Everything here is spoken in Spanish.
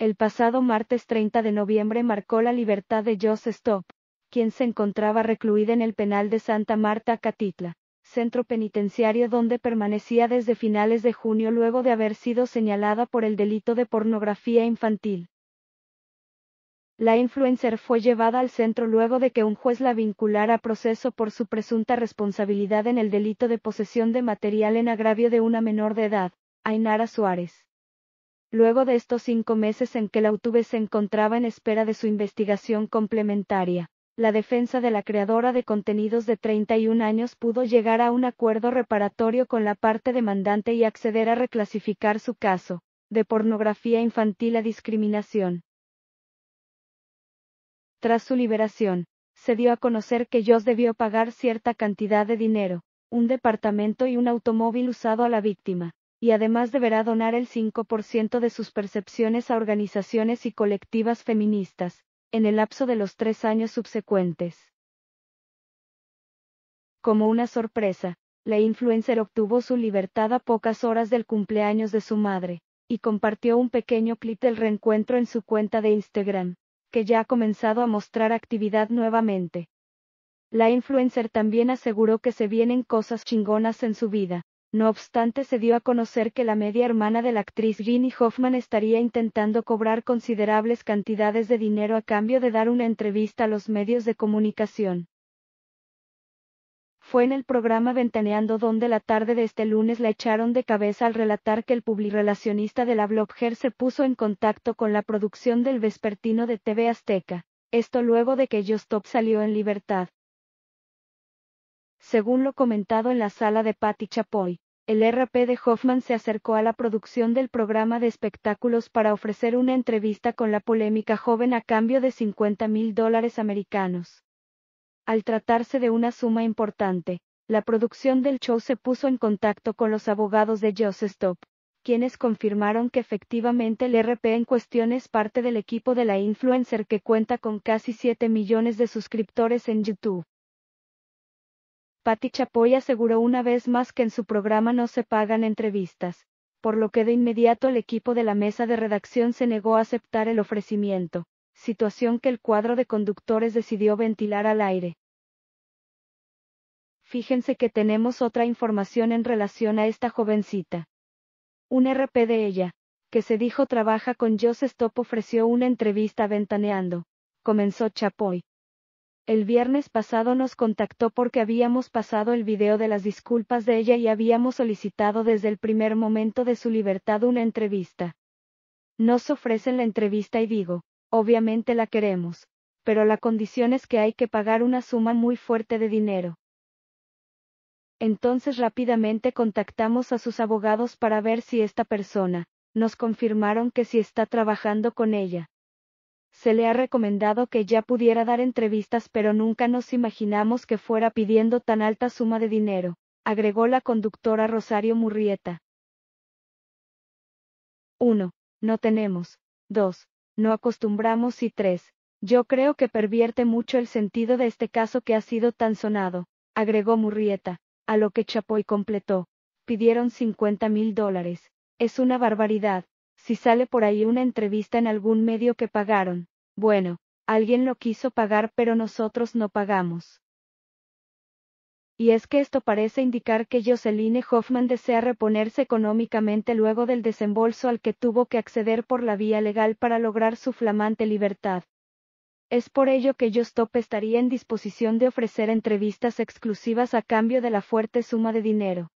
El pasado martes 30 de noviembre marcó la libertad de Joss Stop, quien se encontraba recluida en el penal de Santa Marta Catitla, centro penitenciario donde permanecía desde finales de junio luego de haber sido señalada por el delito de pornografía infantil. La influencer fue llevada al centro luego de que un juez la vinculara a proceso por su presunta responsabilidad en el delito de posesión de material en agravio de una menor de edad, Ainara Suárez luego de estos cinco meses en que la UTV se encontraba en espera de su investigación complementaria. La defensa de la creadora de contenidos de 31 años pudo llegar a un acuerdo reparatorio con la parte demandante y acceder a reclasificar su caso, de pornografía infantil a discriminación. Tras su liberación, se dio a conocer que Joss debió pagar cierta cantidad de dinero, un departamento y un automóvil usado a la víctima y además deberá donar el 5% de sus percepciones a organizaciones y colectivas feministas, en el lapso de los tres años subsecuentes. Como una sorpresa, la influencer obtuvo su libertad a pocas horas del cumpleaños de su madre, y compartió un pequeño clip del reencuentro en su cuenta de Instagram, que ya ha comenzado a mostrar actividad nuevamente. La influencer también aseguró que se vienen cosas chingonas en su vida, no obstante se dio a conocer que la media hermana de la actriz Ginny Hoffman estaría intentando cobrar considerables cantidades de dinero a cambio de dar una entrevista a los medios de comunicación. Fue en el programa Ventaneando donde la tarde de este lunes la echaron de cabeza al relatar que el publirelacionista de la Blogger se puso en contacto con la producción del vespertino de TV Azteca, esto luego de que Justop salió en libertad. Según lo comentado en la sala de Patti Chapoy, el RP de Hoffman se acercó a la producción del programa de espectáculos para ofrecer una entrevista con la polémica joven a cambio de 50 mil dólares americanos. Al tratarse de una suma importante, la producción del show se puso en contacto con los abogados de Joss Stop, quienes confirmaron que efectivamente el RP en cuestión es parte del equipo de la influencer que cuenta con casi 7 millones de suscriptores en YouTube. Patti Chapoy aseguró una vez más que en su programa no se pagan entrevistas, por lo que de inmediato el equipo de la mesa de redacción se negó a aceptar el ofrecimiento, situación que el cuadro de conductores decidió ventilar al aire. Fíjense que tenemos otra información en relación a esta jovencita. Un RP de ella, que se dijo trabaja con Joseph Stop ofreció una entrevista ventaneando, comenzó Chapoy. El viernes pasado nos contactó porque habíamos pasado el video de las disculpas de ella y habíamos solicitado desde el primer momento de su libertad una entrevista. Nos ofrecen la entrevista y digo, obviamente la queremos, pero la condición es que hay que pagar una suma muy fuerte de dinero. Entonces rápidamente contactamos a sus abogados para ver si esta persona, nos confirmaron que si está trabajando con ella, se le ha recomendado que ya pudiera dar entrevistas pero nunca nos imaginamos que fuera pidiendo tan alta suma de dinero, agregó la conductora Rosario Murrieta. 1. No tenemos. 2. No acostumbramos y 3. Yo creo que pervierte mucho el sentido de este caso que ha sido tan sonado, agregó Murrieta, a lo que Chapoy completó. Pidieron 50 mil dólares. Es una barbaridad, si sale por ahí una entrevista en algún medio que pagaron, bueno, alguien lo quiso pagar pero nosotros no pagamos. Y es que esto parece indicar que Jocelyn Hoffman desea reponerse económicamente luego del desembolso al que tuvo que acceder por la vía legal para lograr su flamante libertad. Es por ello que Jostop estaría en disposición de ofrecer entrevistas exclusivas a cambio de la fuerte suma de dinero.